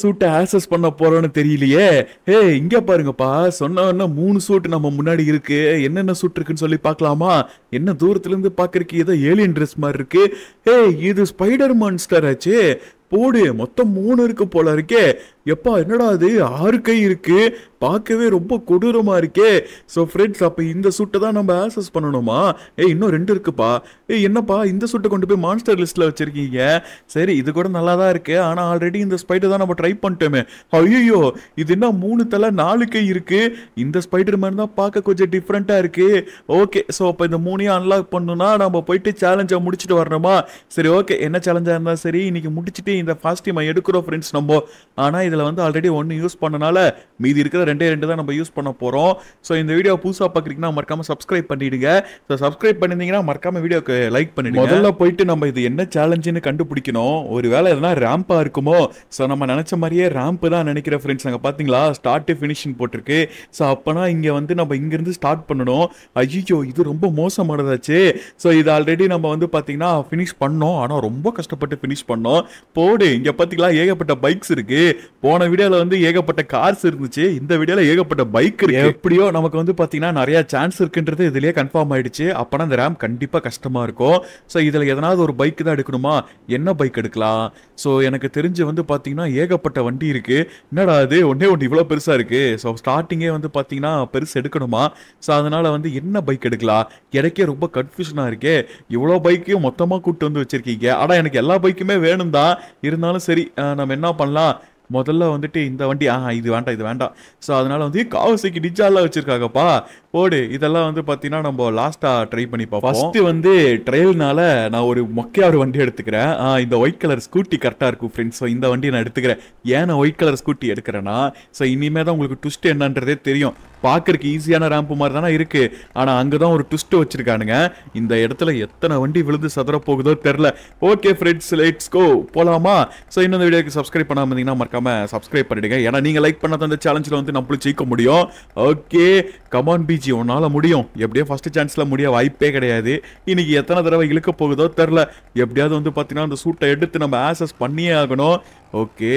சூட்டை ஆக்சஸ் பண்ண போறோம்னு தெரியலையே ஏ இங்க பாருங்கப்பா சொன்ன மூணு சூட் நம்ம முன்னாடி இருக்கு என்னென்ன சூட் இருக்குன்னு சொல்லி பார்க்கலாமா என்ன தூரத்துல இருந்து பாக்குறதுக்கு ஏதோ ஏலியன் ட்ரெஸ் மாதிரி இருக்கு ஏ இது ஸ்பைடர் மான்ஸ்டர் ஆச்சு போடு மொத்தம் மூணு இருக்கு போல இருக்கே எப்பா என்னடா அது ஆறு கை இருக்குது பார்க்கவே ரொம்ப கொடூரமாக இருக்கே ஸோ ஃப்ரெண்ட்ஸ் அப்போ இந்த சூட்டை தான் நம்ம ஆக்சஸ் பண்ணணுமா ஏய் இன்னும் ரெண்டு இருக்குப்பா ஏய் என்னப்பா இந்த சூட்டை கொண்டு போய் மான்ஸ்டர் லிஸ்ட்டில் வச்சுருக்கீங்க சரி இது கூட நல்லா தான் இருக்குது ஆனால் ஆல்ரெடி இந்த ஸ்பைட்டை தான் நம்ம ட்ரை பண்ணிட்டோமே ஐயோ இது என்ன மூணு தலை நாலு கை இருக்குது இந்த ஸ்பைடர் மாதிரி தான் பார்க்க கொஞ்சம் டிஃப்ரெண்ட்டாக இருக்குது ஓகே ஸோ அப்போ இந்த மூணையும் அன்லாக் பண்ணணும்னா நம்ம போயிட்டு சேலஞ்சை முடிச்சுட்டு வரணுமா சரி ஓகே என்ன சேலஞ்சாக இருந்தால் சரி இன்னைக்கு முடிச்சுட்டு இந்த ஃபாஸ்ட் டைம் எடுக்கிறோம் ஃப்ரெண்ட்ஸ் நம்ம ஆனால் இதில் இதில் வந்து ஆல்ரெடி ஒன்று யூஸ் பண்ணனால மீதி இருக்கிற ரெண்டே ரெண்டு தான் நம்ம யூஸ் பண்ண போகிறோம் ஸோ இந்த வீடியோ புதுசாக பார்க்குறீங்கன்னா மறக்காமல் சப்ஸ்கிரைப் பண்ணிவிடுங்க ஸோ சப்ஸ்கிரைப் பண்ணியிருந்தீங்கன்னா மறக்காம வீடியோக்கு லைக் பண்ணிடுங்க முதல்ல போயிட்டு நம்ம இது என்ன சேலஞ்சுன்னு கண்டுபிடிக்கணும் ஒரு வேலை எதனா ரேம்பாக இருக்குமோ ஸோ நம்ம நினச்ச மாதிரியே ரேம்ப்பு தான் நினைக்கிற ஃப்ரெண்ட்ஸ் அங்கே பார்த்தீங்களா ஸ்டார்ட்டு ஃபினிஷிங் போட்டிருக்கு ஸோ அப்போனா இங்கே வந்து நம்ம இங்கேருந்து ஸ்டார்ட் பண்ணணும் ஐயோ இது ரொம்ப மோசமானதாச்சு ஸோ இது ஆல்ரெடி நம்ம வந்து பார்த்தீங்கன்னா ஃபினிஷ் பண்ணோம் ஆனால் ரொம்ப கஷ்டப்பட்டு ஃபினிஷ் பண்ணோம் போடு இங்கே பார்த்தீங்களா ஏகப்பட்ட பைக்ஸ் இருக்குது போன வீடியோல வந்து ஏகப்பட்ட கார்ஸ் இருந்துச்சு இந்த வீடியோல ஏகப்பட்ட பைக் இருக்கு எப்படியோ நமக்கு வந்து பாத்தீங்கன்னா நிறையா சான்ஸ் இருக்குன்றது இதுலேயே கன்ஃபார்ம் ஆயிடுச்சு அப்பனா இந்த ரேம் கண்டிப்பாக கஷ்டமாக இருக்கும் ஸோ இதில் எதனாவது ஒரு பைக் தான் எடுக்கணுமா என்ன பைக் எடுக்கலாம் ஸோ எனக்கு தெரிஞ்சு வந்து பாத்தீங்கன்னா ஏகப்பட்ட வண்டி இருக்குது என்னடா அது ஒன்னே ஒன்று இவ்வளோ பெருசாக இருக்குது ஸோ ஸ்டார்டிங்கே வந்து பாத்தீங்கன்னா பெருசு எடுக்கணுமா ஸோ அதனால் வந்து என்ன பைக் எடுக்கலாம் எனக்கே ரொம்ப கன்ஃபியூஷனா இருக்கே இவ்வளோ பைக்கையும் மொத்தமாக கூப்பிட்டு வந்து வச்சிருக்கீங்க ஆனால் எனக்கு எல்லா பைக்குமே வேணும் தான் இருந்தாலும் சரி நம்ம என்ன பண்ணலாம் முதல்ல வந்துட்டு இந்த வண்டி ஆ இது வேண்டாம் இது வேண்டாம் ஸோ அதனால் வந்து காவசிக்கு டிஜாலாம் வச்சுருக்காங்கப்பா போடு இதெல்லாம் வந்து பார்த்தீங்கன்னா நம்ம லாஸ்ட்டாக ட்ரை பண்ணி பார்ப்போம் ஃபஸ்ட்டு வந்து ட்ரெயில்னால நான் ஒரு மொக்கையாக ஒரு வண்டி எடுத்துக்கிறேன் இந்த ஒயிட் கலர் ஸ்கூட்டி கரெக்டாக இருக்கும் ஃப்ரெண்ட்ஸ் ஸோ இந்த வண்டி நான் எடுத்துக்கிறேன் ஏன் ஒயிட் கலர் ஸ்கூட்டி எடுக்கிறேன்னா ஸோ இனிமேல் தான் உங்களுக்கு ட்விஸ்ட் என்னன்றதே தெரியும் பார்க்கறக்கு ஈஸியான ரேம்ப் மாதிரி தானே இருக்குது ஆனால் அங்கே தான் ஒரு ட்விஸ்ட் வச்சிருக்கானுங்க இந்த இடத்துல எத்தனை வண்டி விழுந்து சதுர போகுதோ தெரில ஓகே ஃப்ரெண்ட்ஸ் லைட்ஸ் கோ போகலாமா ஸோ இன்னும் இந்த வீடியோக்கு சப்ஸ்கிரைப் பண்ணாமல் இருந்தீங்கன்னா மறக்காம மறக்காமல் சப்ஸ்கிரைப் பண்ணிடுங்க ஏன்னா நீங்கள் லைக் பண்ண அந்த சேலஞ்சில் வந்து நம்மளும் ஜெயிக்க முடியும் ஓகே கமான் பிஜி உன்னால் முடியும் எப்படியோ ஃபஸ்ட்டு சான்ஸில் முடிய வாய்ப்பே கிடையாது இன்றைக்கி எத்தனை தடவை இழுக்க போகுதோ தெரில எப்படியாவது வந்து பார்த்தீங்கன்னா அந்த சூட்டை எடுத்து நம்ம ஆசஸ் பண்ணியே ஆகணும் ஓகே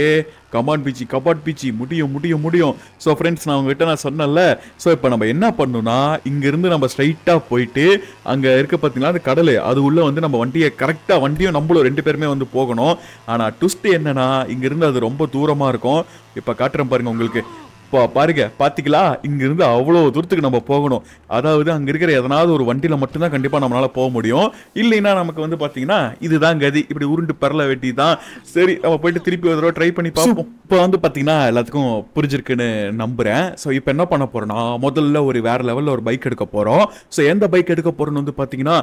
கமான் பீச்சி கபாட் பீச்சி முடியும் முடியும் முடியும் ஸோ ஃப்ரெண்ட்ஸ் நான் உங்ககிட்ட நான் சொன்னேன்ல ஸோ இப்போ நம்ம என்ன பண்ணணும்னா இங்கேருந்து நம்ம ஸ்ட்ரைட்டாக போயிட்டு அங்கே இருக்க பார்த்தீங்கன்னா அந்த கடல் அது உள்ளே வந்து நம்ம வண்டியை கரெக்டாக வண்டியும் நம்மளும் ரெண்டு பேருமே வந்து போகணும் ஆனால் ட்விஸ்ட் என்னென்னா இங்கேருந்து அது ரொம்ப தூரமாக இருக்கும் இப்போ காட்டுறேன் பாருங்கள் உங்களுக்கு பாருங்க பாத்தீங்களா இங்க இருந்து அவ்வளவு தூரத்துக்கு நம்ம போகணும் அதாவது அங்க இருக்கிற எதனாவது ஒரு வண்டியில மட்டும்தான் கண்டிப்பா நம்மளால போக முடியும் இல்லைன்னா நமக்கு வந்து பாத்தீங்கன்னா இதுதான் கதி இப்படி உருண்டு பரல வெட்டி தான் சரி நம்ம போயிட்டு திருப்பி ஒரு தடவை ட்ரை பண்ணி பார்ப்போம் இப்போ வந்து பாத்தீங்கன்னா எல்லாத்துக்கும் புரிஞ்சிருக்குன்னு நம்புறேன் ஸோ இப்போ என்ன பண்ண போறோம்னா முதல்ல ஒரு வேற லெவல்ல ஒரு பைக் எடுக்க போறோம் ஸோ எந்த பைக் எடுக்க போறோம்னு வந்து பாத்தீங்கன்னா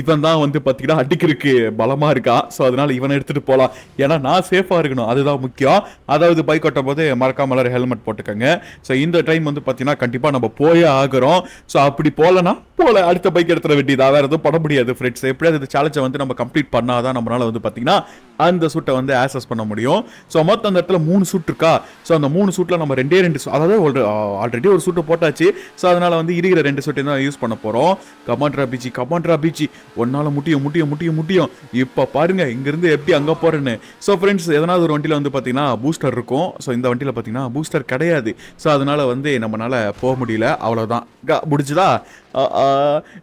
இவன் தான் வந்து பாத்தீங்கன்னா அடிக்கிறதுக்கு பலமா இருக்கா ஸோ அதனால இவனை எடுத்துட்டு போகலாம் ஏன்னா நான் சேஃபா இருக்கணும் அதுதான் முக்கியம் அதாவது பைக் ஓட்டும் போது மறக்காமலர் ஹெல்மெட் போட்டு இருக்கேங்க ஸோ இந்த டைம் வந்து பார்த்தீங்கன்னா கண்டிப்பாக நம்ம போயே ஆகிறோம் ஸோ அப்படி போகலன்னா போல அடுத்த பைக் எடுத்துட வேண்டியதாக வேறு எதுவும் பண்ண முடியாது ஃப்ரெண்ட்ஸ் எப்படியாவது இந்த சேலஞ்சை வந்து நம்ம கம்ப்ளீட் பண்ணாதான் நம்மளால் வந்து பார்த்தீங்கன்னா அந்த சூட்டை வந்து ஆக்சஸ் பண்ண முடியும் ஸோ மொத்தம் அந்த இடத்துல மூணு சூட் இருக்கா ஸோ அந்த மூணு சூட்டில் நம்ம ரெண்டே ரெண்டு அதாவது ஆல்ரெடி ஒரு சூட்டை போட்டாச்சு ஸோ அதனால் வந்து இருக்கிற ரெண்டு சூட்டையும் தான் யூஸ் பண்ண போகிறோம் கமாண்ட்ரா பீச்சி கமாண்ட்ரா பீச்சி ஒன்னால் முட்டியும் முட்டியும் முட்டியும் முட்டியும் இப்போ பாருங்கள் இங்கேருந்து எப்படி அங்கே போகிறேன்னு ஸோ ஃப்ரெண்ட்ஸ் எதனாவது ஒரு வண்டியில் வந்து பார்த்தீங்கன்னா பூஸ்டர் இருக்கும் ஸோ இந்த வண்டியில் பார்த்தீங்கன்னா பூஸ்டர் கிடையாது ஸோ அதனால் வந்து நம்மளால் போக முடியல அவ்வளோதான் முடிச்சுதா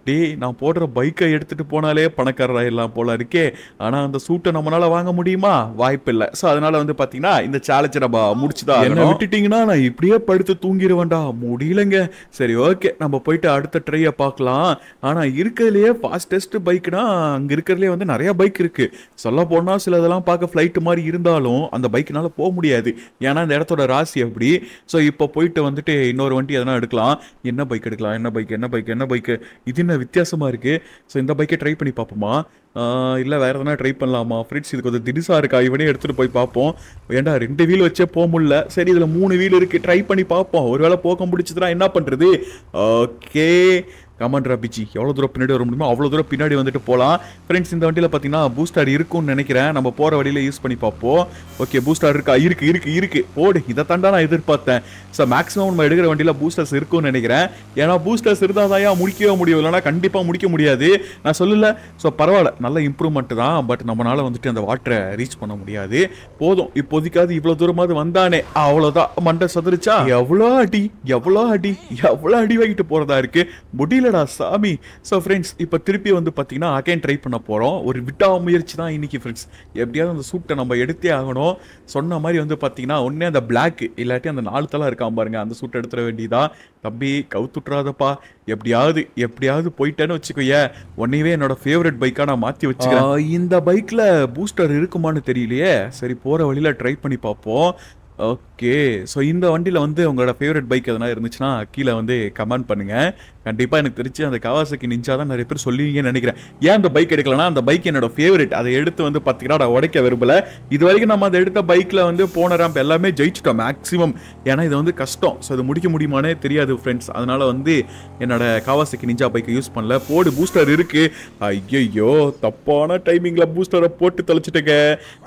டேய் நான் போடுற பைக்கை எடுத்துகிட்டு போனாலே பணக்காரராயிடலாம் போல இருக்கே ஆனால் அந்த சூட்டை நம்மளால் வாங்க முடியுமா வாய்ப்பில்லை ஸோ அதனால் வந்து பார்த்தீங்கன்னா இந்த சேலஞ்சை நம்ம முடிச்சுதான் என்ன விட்டுட்டிங்கன்னா நான் இப்படியே படுத்து தூங்கிடுவேன்டா முடியலங்க சரி ஓகே நம்ம போயிட்டு அடுத்த ட்ரையை பார்க்கலாம் ஆனால் இருக்கிறதுலையே ஃபாஸ்டஸ்ட் பைக்னா அங்கே இருக்கிறதுலே வந்து நிறையா பைக் இருக்குது சொல்ல போனால் சில இதெல்லாம் பார்க்க ஃப்ளைட்டு மாதிரி இருந்தாலும் அந்த பைக்கினால் போக முடியாது ஏன்னா அந்த இடத்தோட ராசி அப்படி ஸோ இப்போ போயிட்டு வந்துட்டு இன்னொரு வண்டி எதனா எடுக்கலாம் என்ன பைக் எடுக்கலாம் என்ன பைக் என்ன பைக் என்ன என்ன பைக்கு இது என்ன வித்தியாசமாக இருக்குது ஸோ இந்த பைக்கை ட்ரை பண்ணி பார்ப்போமா இல்லை வேறு எதனா ட்ரை பண்ணலாமா ஃப்ரிட்ஜ் இது கொஞ்சம் திடிசாக இருக்கா இவனே எடுத்துகிட்டு போய் பார்ப்போம் ஏண்டா ரெண்டு வீல் வச்சே போக முடியல சரி இதில் மூணு வீல் இருக்குது ட்ரை பண்ணி பார்ப்போம் ஒரு வேளை போக முடிச்சதுனா என்ன பண்ணுறது ஓகே கமாண்டர் அபிஜி எவ்வளோ தூரம் பின்னாடி வர முடியுமோ அவ்வளோ தூரம் பின்னாடி வந்துட்டு போகலாம் ஃப்ரெண்ட்ஸ் இந்த வண்டியில் பார்த்தீங்கன்னா பூஸ்டார் இருக்கும்னு நினைக்கிறேன் நம்ம போகிற வழியில் யூஸ் பண்ணி பார்ப்போம் ஓகே பூஸ்டார் இருக்கா இருக்கு இருக்கு இருக்கு ஓடு இதை தாண்டா நான் எதிர்பார்த்தேன் ஸோ மேக்ஸிமம் நம்ம எடுக்கிற வண்டியில் பூஸ்டர்ஸ் இருக்கும்னு நினைக்கிறேன் ஏன்னா பூஸ்டர்ஸ் இருந்தால் தான் முடிக்கவே முடியும் இல்லைனா கண்டிப்பாக முடிக்க முடியாது நான் சொல்லலை ஸோ பரவாயில்ல நல்ல இம்ப்ரூவ்மெண்ட் தான் பட் நம்மளால் வந்துட்டு அந்த வாட்டரை ரீச் பண்ண முடியாது போதும் இப்போதைக்காவது இவ்வளோ தூரமாவது வந்தானே அவ்வளோதான் மண்டை சதுரிச்சா எவ்வளோ அடி எவ்வளோ அடி எவ்வளோ அடி வாங்கிட்டு போகிறதா இருக்குது முடியல என்னடா சாமி ஸோ ஃப்ரெண்ட்ஸ் இப்போ திருப்பி வந்து பார்த்தீங்கன்னா அகைன் ட்ரை பண்ண போகிறோம் ஒரு விட்டா முயற்சி தான் இன்றைக்கி ஃப்ரெண்ட்ஸ் எப்படியாவது அந்த சூட்டை நம்ம எடுத்தே ஆகணும் சொன்ன மாதிரி வந்து பார்த்தீங்கன்னா ஒன்றே அந்த பிளாக் இல்லாட்டி அந்த நாலு தலை இருக்கான் பாருங்க அந்த சூட்டை எடுத்துட வேண்டியதா தம்பி கவுத்துட்றாதப்பா எப்படியாவது எப்படியாவது போயிட்டேன்னு வச்சுக்கோயே உன்னையவே என்னோட ஃபேவரட் பைக்காக நான் மாற்றி வச்சுக்கிறேன் இந்த பைக்கில் பூஸ்டர் இருக்குமான்னு தெரியலையே சரி போகிற வழியில் ட்ரை பண்ணி பார்ப்போம் ஓகே ஸோ இந்த வண்டியில் வந்து உங்களோட ஃபேவரட் பைக் எதனா இருந்துச்சுன்னா கீழே வந்து கமெண்ட் பண்ணுங்கள் கண்டிப்பாக எனக்கு தெரிஞ்சு அந்த கவாசக்கி நிஞ்சா தான் நிறைய பேர் சொல்லுவீங்கன்னு நினைக்கிறேன் ஏன் அந்த பைக் எடுக்கலன்னா அந்த பைக் என்னோட ஃபேவரட் அதை எடுத்து வந்து பார்த்தீங்கன்னா உடைக்க விரும்பல இது வரைக்கும் நம்ம அதை எடுத்த பைக்கில் வந்து போன ரேம்ப் எல்லாமே ஜெயிச்சிட்டோம் மேக்ஸிமம் ஏன்னா இது வந்து கஷ்டம் ஸோ இது முடிக்க முடியுமானே தெரியாது ஃப்ரெண்ட்ஸ் அதனால் வந்து என்னோட கவாசக்கி நிஞ்சா பைக்கை யூஸ் பண்ணல போடு பூஸ்டர் இருக்குது ஐயோ தப்பான டைமிங்கில் பூஸ்டரை போட்டு தொலைச்சிட்டேங்க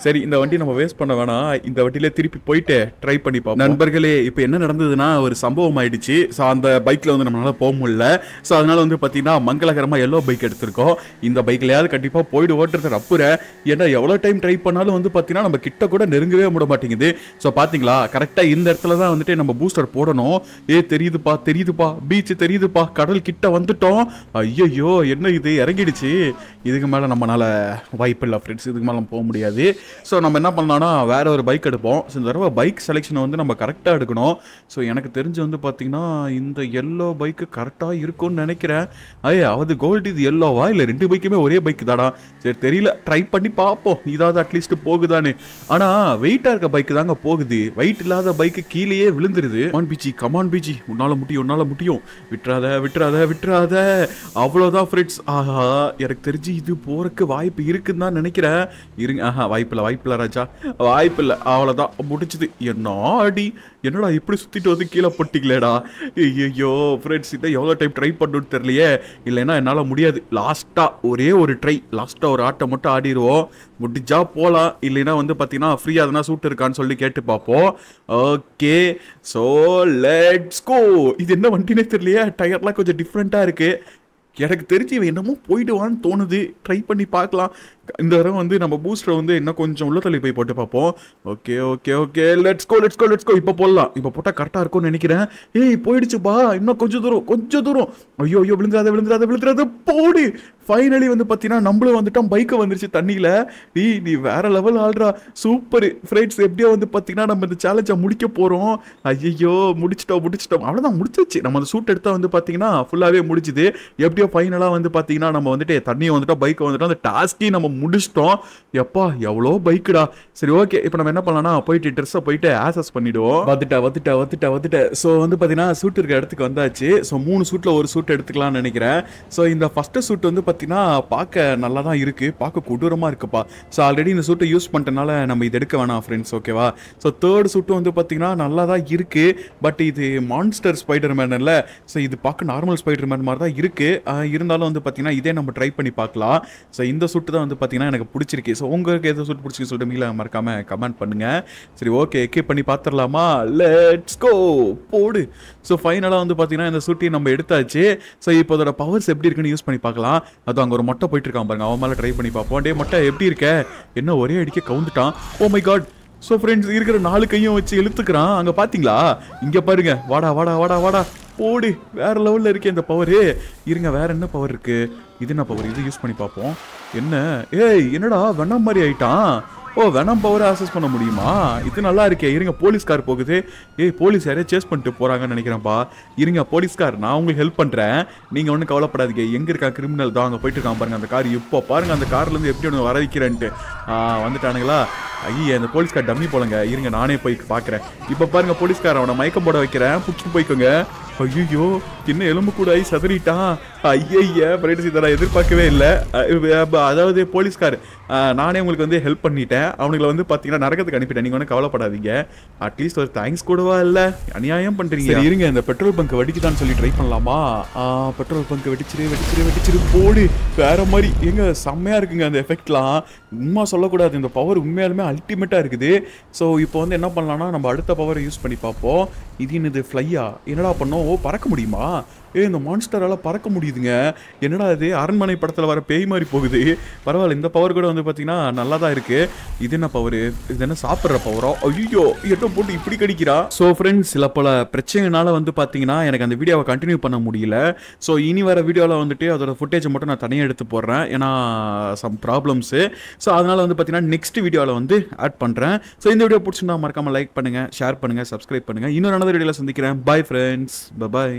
சரி இந்த வண்டி நம்ம வேஸ்ட் பண்ண வேணாம் இந்த வண்டியிலே திருப்பி போயிட்டு ட்ரை பண்ணி பார்ப்போம் நண்பர்களே இப்போ என்ன நடந்ததுன்னா ஒரு சம்பவம் ஆயிடுச்சு ஸோ அந்த பைக்கில் வந்து நம்மளால போக முடியல ஸோ அதனால வந்து பார்த்தீங்கன்னா மங்களகரமாக எல்லோ பைக் எடுத்திருக்கோம் இந்த பைக்லையாவது கண்டிப்பாக போயிடு ஓட்டுறது அப்புறம் ஏன்னா எவ்வளோ டைம் ட்ரை பண்ணாலும் வந்து பார்த்தீங்கன்னா நம்ம கிட்ட கூட நெருங்கவே முட மாட்டேங்குது ஸோ பார்த்தீங்களா கரெக்டாக இந்த இடத்துல தான் வந்துட்டு நம்ம பூஸ்டர் போடணும் ஏ தெரியுதுப்பா தெரியுதுப்பா பீச் தெரியுதுப்பா கடல் கிட்ட வந்துட்டோம் ஐயோ என்ன இது இறங்கிடுச்சு இதுக்கு மேலே நம்மளால் வாய்ப்பு இல்லை ஃப்ரெண்ட்ஸ் இதுக்கு மேலே போக முடியாது ஸோ நம்ம என்ன பண்ணலாம்னா வேற ஒரு பைக் எடுப்போம் ஸோ இந்த தடவை பைக் பைக் செலெக்ஷனை வந்து நம்ம கரெக்டாக எடுக்கணும் ஸோ எனக்கு தெரிஞ்சு வந்து பார்த்தீங்கன்னா இந்த எல்லோ பைக்கு கரெக்டாக இருக்கும்னு நினைக்கிறேன் ஐய அது கோல்டு இது எல்லோவா இல்லை ரெண்டு பைக்குமே ஒரே பைக் தாடா சரி தெரியல ட்ரை பண்ணி பார்ப்போம் இதாவது அட்லீஸ்ட் போகுதானே ஆனால் வெயிட்டாக இருக்க பைக்கு தாங்க போகுது வெயிட் இல்லாத பைக்கு கீழேயே விழுந்துருது கமான் பீச்சி கமான் பிஜி உன்னால் முடியும் உன்னால் முடியும் விட்டுறாத விட்டுறாத விட்டுறாத அவ்வளோதான் ஃப்ரெண்ட்ஸ் ஆஹா எனக்கு தெரிஞ்சு இது போகிறக்கு வாய்ப்பு இருக்குன்னு தான் நினைக்கிறேன் இருங்க ஆஹா வாய்ப்பு இல்லை ராஜா வாய்ப்பு இல்லை அவ்வளோதான் முடிச்சுது என்ன ஆடி என்னடா இப்படி சுற்றிட்டு வந்து கீழே போட்டிங்களேடா ஐயோ ஃப்ரெண்ட்ஸ் இதை எவ்வளோ டைம் ட்ரை பண்ணுன்னு தெரியலையே இல்லைன்னா என்னால் முடியாது லாஸ்ட்டாக ஒரே ஒரு ட்ரை லாஸ்ட்டாக ஒரு ஆட்டை மட்டும் ஆடிடுவோம் முடிஞ்சா போகலாம் இல்லைன்னா வந்து பார்த்தீங்கன்னா ஃப்ரீயாக எதனா சூட் இருக்கான்னு சொல்லி கேட்டு பார்ப்போம் ஓகே ஸோ லெட்ஸ் கோ இது என்ன வண்டினே தெரியலையே டயர்லாம் கொஞ்சம் டிஃப்ரெண்ட்டாக இருக்குது எனக்கு தெரிஞ்சு இவன் என்னமோ போயிடுவான்னு தோணுது ட்ரை பண்ணி பார்க்கலாம் இந்த தடவை வந்து நம்ம பூஸ்டர் வந்து இன்னும் கொஞ்சம் உள்ள தள்ளி போய் போட்டு பார்ப்போம் okay okay okay let's go let's go let's go இப்போ போடலாம் இப்போ போட்டால் கரெக்டாக இருக்கும்னு நினைக்கிறேன் ஏய் போயிடுச்சுப்பா இன்னும் கொஞ்சம் தூரம் கொஞ்சம் தூரம் ஐயோ ஐயோ விழுந்துடாத விழுந்துடாத விழுந்துடாத போடி ஃபைனலி வந்து பார்த்தீங்கன்னா நம்மளும் வந்துட்டோம் பைக்கை வந்துருச்சு தண்ணியில் நீ நீ வேற லெவல் ஆள்றா சூப்பர் ஃப்ரைட்ஸ் எப்படியோ வந்து பார்த்தீங்கன்னா நம்ம இந்த சேலஞ்சை முடிக்க போகிறோம் ஐயோ முடிச்சிட்டோம் முடிச்சிட்டோம் அவ்வளோதான் முடிச்சிச்சு நம்ம அந்த சூட் எடுத்தால் வந்து பார்த்தீங்கன்னா ஃபுல்லாகவே முடிச்சுது எப்படியோ ஃபைனலாக வந்து பார்த்தீங்கன்னா நம்ம வந்துட்டு தண்ணியை வந்துட்டோம் பைக்கை வந்துட்டோம் அந்த டாஸ்கையும் நம்ம முடிச்சிட்டோம் எப்பா எவ்வளோ பைக்குடா சரி ஓகே இப்போ நம்ம என்ன பண்ணலாம் போயிட்டு ட்ரெஸ்ஸை போயிட்டு ஆசஸ் பண்ணிவிடுவோம் வந்துட்டா வந்துட்டா வந்துட்டா வந்துட்டா ஸோ வந்து பார்த்தீங்கன்னா சூட் இருக்க இடத்துக்கு வந்தாச்சு ஸோ மூணு சூட்டில் ஒரு சூட் எடுத்துக்கலாம்னு நினைக்கிறேன் ஸோ இந்த ஃபஸ்ட்டு சூட் வந்து பார்த்தீங்கன்னா பார்க்க நல்லா தான் இருக்குது பார்க்க கொடூரமாக இருக்குப்பா ஸோ ஆல்ரெடி இந்த சூட்டை யூஸ் பண்ணிட்டனால நம்ம இது எடுக்க வேணாம் ஃப்ரெண்ட்ஸ் ஓகேவா ஸோ தேர்ட் சூட்டும் வந்து பார்த்தீங்கன்னா நல்லா தான் இருக்குது பட் இது மான்ஸ்டர் ஸ்பைடர் மேன் இல்லை ஸோ இது பார்க்க நார்மல் ஸ்பைடர் மேன் மாதிரி தான் இருக்குது இருந்தாலும் வந்து பார்த்தீங்கன்னா இதே நம்ம ட்ரை பண்ணி பார்க்கலாம் ஸோ இந்த சூட்டு தான் வந்து பார்த்தீங்கன்னா எனக்கு பிடிச்சிருக்கு ஸோ உங்களுக்கு எது சூட் பிடிச்சிருக்கு சொல்லிட்டு மீள மறக்காமல் கமெண்ட் பண்ணுங்கள் சரி ஓகே எக்கே பண்ணி பார்த்துடலாமா லெட்ஸ் கோ போடு ஸோ ஃபைனலாக வந்து பார்த்தீங்கன்னா இந்த சூட்டி நம்ம எடுத்தாச்சு ஸோ இப்போ அதோட பவர்ஸ் எப்படி இருக்குன்னு யூஸ் பண்ணி பார்க்கலாம் அது அங்கே ஒரு மொட்டை போயிட்டு இருக்கான் பாருங்க அவன் மேலே ட்ரை பண்ணி பார்ப்போம் டே மொட்டை எப்படி இருக்க என்ன ஒரே அடிக்க கவுந்துட்டான் oh my God so friends இருக்கிற நாலு கையும் வச்சு இழுத்துக்கிறான் அங்கே பார்த்தீங்களா இங்கே பாருங்க வாடா வாடா வாடா வாடா போடு வேற லெவலில் இருக்கே இந்த பவரு இருங்க வேற என்ன பவர் இருக்குது இது என்ன பவர் இது யூஸ் பண்ணி பார்ப்போம் என்ன ஏய் என்னடா வெண்ணம் மாதிரி ஆயிட்டான் ஓ வெனம் பவரை ஆசஸ் பண்ண முடியுமா இது நல்லா இருக்கே இருங்க போலீஸ் கார் போகுது ஏய் போலீஸ் யாரே சேஸ் பண்ணிட்டு போகிறாங்கன்னு நினைக்கிறேன்ப்பா இருங்க போலீஸ் கார் நான் உங்களுக்கு ஹெல்ப் பண்ணுறேன் நீங்கள் ஒன்றும் கவலைப்படாதீங்க எங்கே இருக்கா கிரிமினல் தான் அங்கே போயிட்டு இருக்கான் பாருங்க அந்த கார் இப்போ பாருங்கள் அந்த கார்லேருந்து எப்படி ஒன்று வர வைக்கிறேன்ட்டு வந்துட்டானுங்களா ஐயா இந்த போலீஸ்கார் டம்மி போலங்க இருங்க நானே போய் பார்க்குறேன் இப்போ பாருங்க போலீஸ்கார் அவனை மயக்கம் போட வைக்கிறேன் புக்கி போய்க்கோங்க ஐயோ இன்னும் எலும்பு கூட ஆகி சதறிட்டான் ஐயா பிரைட் சீதாரா எதிர்பார்க்கவே இல்லை அதாவது போலீஸ்கார் நானே உங்களுக்கு வந்து ஹெல்ப் பண்ணிட்டேன் அவனுங்களை வந்து பார்த்தீங்கன்னா நரகத்துக்கு அனுப்பிட்டேன் நீங்கள் ஒன்றும் கவலைப்படாதீங்க அட்லீஸ்ட் ஒரு தேங்க்ஸ் கூடவா இல்லை அநியாயம் பண்ணுறீங்க இருங்க இந்த பெட்ரோல் பங்க் வெடிக்குதான்னு சொல்லி ட்ரை பண்ணலாமா பெட்ரோல் பங்க் வெடிச்சிரு வெடிச்சிரு வெடிச்சிரு போடு வேற மாதிரி எங்க செம்மையாக இருக்குங்க அந்த எஃபெக்ட்லாம் உண்மை சொல்லக்கூடாது இந்த பவர் உண்மையாலுமே அல்டிமேட்டாக இருக்குது ஸோ இப்போ வந்து என்ன பண்ணலான்னா நம்ம அடுத்த பவரை யூஸ் பண்ணி பார்ப்போம் இது என்னது ஃப்ளையா என்னடா பண்ணோம் ஓ பறக்க முடியுமா ஏ இந்த மான்ஸ்டரால் பறக்க முடியுதுங்க என்னடா அது அரண்மனை படத்தில் வர பேய் மாதிரி போகுது பரவாயில்ல இந்த பவர் கூட வந்து பார்த்தீங்கன்னா நல்லா தான் இருக்குது இது என்ன பவர் இது என்ன சாப்பிட்ற பவரோ ஐயோ எட்டோ போட்டு இப்படி கடிக்கிறா ஸோ ஃப்ரெண்ட்ஸ் சில பல பிரச்சனைனால வந்து பார்த்தீங்கன்னா எனக்கு அந்த வீடியோவை கண்டினியூ பண்ண முடியல ஸோ இனி வர வீடியோவில் வந்துட்டு அதோட ஃபுட்டேஜை மட்டும் நான் தனியாக எடுத்து போடுறேன் ஏன்னா சம் ப்ராப்ளம்ஸு ஸோ அதனால் வந்து பார்த்தீங்கன்னா நெக்ஸ்ட் வீடியோவில் வந்து ஆட் பண்ணுறேன் ஸோ இந்த வீடியோ பிடிச்சிருந்தா மறக்காமல் லைக் பண்ணுங்கள் ஷேர் பண்ணுங்கள் சப்ஸ்கிரைப் பண்ணுங்கள் இன்னொரு நல்ல வீடியோவில் சந்திக்கிறேன் பாய் ஃப்ரெண்ட்ஸ் பாய்